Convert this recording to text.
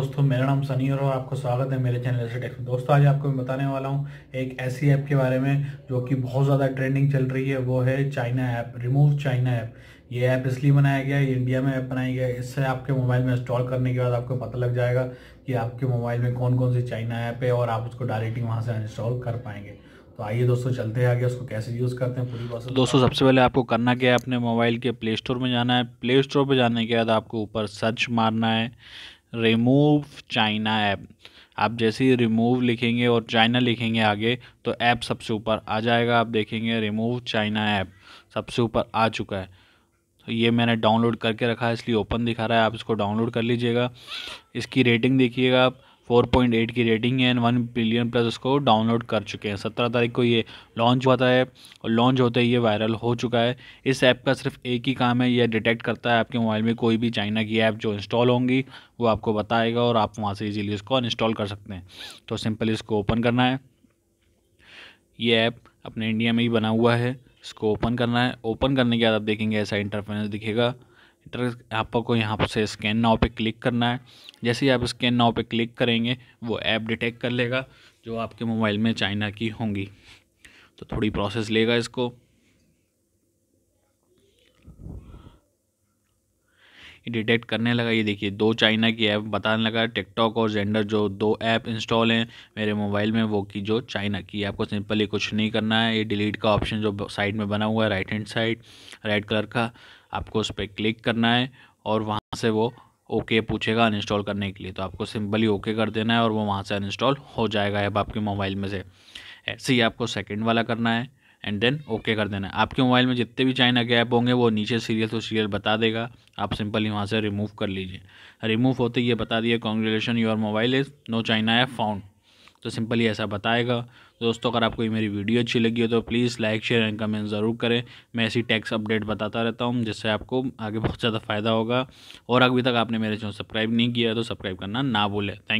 दोस्तों मेरा नाम सनी और आपका स्वागत है मेरे चैनल से टेक्स में दोस्तों आज आपको मैं बताने वाला हूँ एक ऐसी ऐप के बारे में जो कि बहुत ज़्यादा ट्रेंडिंग चल रही है वो है China app remove China app ये ऐप इसलिए बनाया गया है इंडिया में ऐप बनाई गया है इससे आपके मोबाइल में इंस्टॉल करने के बाद आपको पता लग जाएगा कि आपके मोबाइल में कौन कौन सी चाइना ऐप है और आप उसको डायरेक्टली वहाँ से इंस्टॉल कर पाएंगे तो आइए दोस्तों चलते हैं आगे उसको कैसे यूज़ करते हैं पूरी प्रोसेस दोस्तों सबसे पहले आपको करना क्या है अपने मोबाइल के प्ले स्टोर में जाना है प्ले स्टोर पर जाने के बाद आपको ऊपर सर्च मारना है रिमूव चाइना ऐप आप जैसे ही रिमूव लिखेंगे और चाइना लिखेंगे आगे तो ऐप सबसे ऊपर आ जाएगा आप देखेंगे रिमूव चाइना ऐप सबसे ऊपर आ चुका है तो ये मैंने डाउनलोड करके रखा है इसलिए ओपन दिखा रहा है आप इसको डाउनलोड कर लीजिएगा इसकी रेटिंग देखिएगा आप 4.8 की रेटिंग है एंड वन बिलियन प्लस उसको डाउनलोड कर चुके हैं सत्रह तारीख को ये लॉन्च होता है और लॉन्च होते ही ये वायरल हो चुका है इस ऐप का सिर्फ एक ही काम है यह डिटेक्ट करता है आपके मोबाइल में कोई भी चाइना की ऐप जो इंस्टॉल होंगी वो आपको बताएगा और आप वहाँ से ईजीली इसको अनइंस्टॉल कर सकते हैं तो सिंपल इसको ओपन करना है ये ऐप अपने इंडिया में ही बना हुआ है इसको ओपन करना है ओपन करने के बाद आप देखेंगे ऐसा इंटरफेरेंस दिखेगा इंटर आपको यहाँ से स्कैन नाव पे क्लिक करना है जैसे ही आप स्कैन नाव पे क्लिक करेंगे वो ऐप डिटेक्ट कर लेगा जो आपके मोबाइल में चाइना की होंगी तो थोड़ी प्रोसेस लेगा इसको डिटेक्ट करने लगा ये देखिए दो चाइना की ऐप बताने लगा टिकटॉक और जेंडर जो दो ऐप इंस्टॉल हैं मेरे मोबाइल में वो की जो चाइना की आपको सिंपली कुछ नहीं करना है ये डिलीट का ऑप्शन जो साइड में बना हुआ है right hand side red colour का आपको उस पर क्लिक करना है और वहाँ से वो ओके okay पूछेगा अनइंस्टॉल करने के लिए तो आपको सिंपली ओके okay कर देना है और वो वहाँ से अनइंस्टॉल हो जाएगा ऐप आपके मोबाइल में से ऐसे ही आपको सेकेंड वाला करना है एंड देन ओके कर देना है आपके मोबाइल में जितने भी चाइना के ऐप होंगे वो नीचे सीरियल टू तो सीरियल बता देगा आप सिंपली वहाँ से रिमूव कर लीजिए रिमूव होते ये बता दिए congratulation your mobile is no China app found तो सिंपली ऐसा बताएगा दोस्तों अगर आपको ये मेरी वीडियो अच्छी लगी हो तो please like share and comment ज़रूर करें मैं ऐसी टैक्स अपडेट बताता रहता हूँ जिससे आपको आगे बहुत ज़्यादा फ़ायदा होगा और अभी तक आपने मेरे चैनल सब्सक्राइब नहीं किया तो सब्सक्राइब करना ना भूलें थैंक यू